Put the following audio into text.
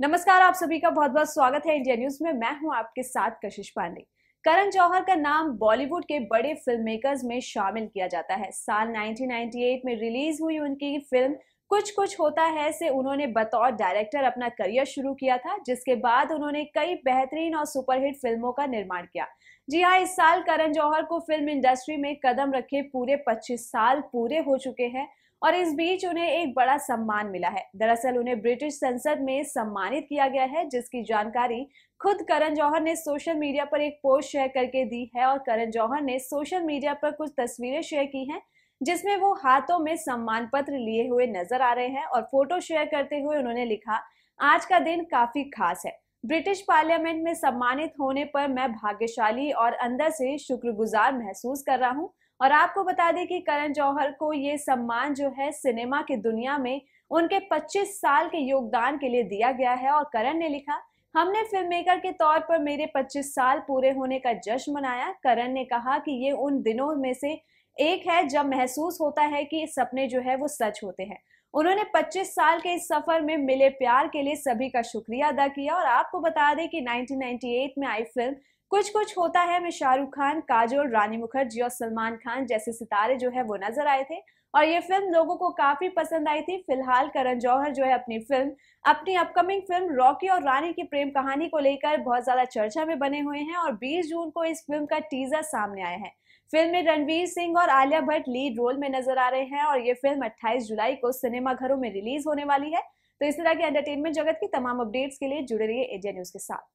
नमस्कार आप सभी का बहुत बहुत स्वागत है इंडिया न्यूज में मैं हूं आपके साथ कशिश पांडे करण जौहर का नाम बॉलीवुड के बड़े फिल्म मेकर्स में शामिल किया जाता है साल 1998 में रिलीज हुई उनकी फिल्म कुछ कुछ होता है से उन्होंने बतौर डायरेक्टर अपना करियर शुरू किया था जिसके बाद उन्होंने कई बेहतरीन और सुपरहिट फिल्मों का निर्माण किया जी हाँ इस साल करण जौहर को फिल्म इंडस्ट्री में कदम रखे पूरे 25 साल पूरे हो चुके हैं और इस बीच उन्हें एक बड़ा सम्मान मिला है दरअसल उन्हें ब्रिटिश संसद में सम्मानित किया गया है जिसकी जानकारी खुद करण जौहर ने सोशल मीडिया पर एक पोस्ट शेयर करके दी है और करण जौहर ने सोशल मीडिया पर कुछ तस्वीरें शेयर की हैं जिसमें वो हाथों में सम्मान पत्र लिए हुए नजर आ रहे हैं और फोटो शेयर करते हुए उन्होंने लिखा आज का दिन काफी खास है ब्रिटिश पार्लियामेंट में सम्मानित होने पर मैं भाग्यशाली और अंदर से शुक्रगुजार महसूस कर रहा हूँ और आपको बता दें कि करण जौहर को ये सम्मान जो है सिनेमा की दुनिया में उनके 25 साल के योगदान के लिए दिया गया है और करण ने लिखा हमने फिल्म मेकर के तौर पर मेरे 25 साल पूरे होने का जश्न मनाया करण ने कहा कि ये उन दिनों में से एक है जब महसूस होता है कि सपने जो है वो सच होते हैं उन्होंने 25 साल के इस सफर में मिले प्यार के लिए सभी का शुक्रिया अदा किया और आपको बता दें कि 1998 में आई फिल्म कुछ कुछ होता है में शाहरुख खान काजोल रानी मुखर्जी और सलमान खान जैसे सितारे जो है वो नजर आए थे और ये फिल्म लोगों को काफी पसंद आई थी फिलहाल करण जौहर जो है अपनी फिल्म अपनी अपकमिंग फिल्म रॉकी और रानी की प्रेम कहानी को लेकर बहुत ज्यादा चर्चा में बने हुए हैं और 20 जून को इस फिल्म का टीजर सामने आया है फिल्म में रणवीर सिंह और आलिया भट्ट लीड रोल में नजर आ रहे हैं और ये फिल्म 28 जुलाई को सिनेमा सिनेमाघरों में रिलीज होने वाली है तो इस तरह के एंटरटेनमेंट जगत की तमाम अपडेट्स के लिए जुड़े रहिए एजिया न्यूज के साथ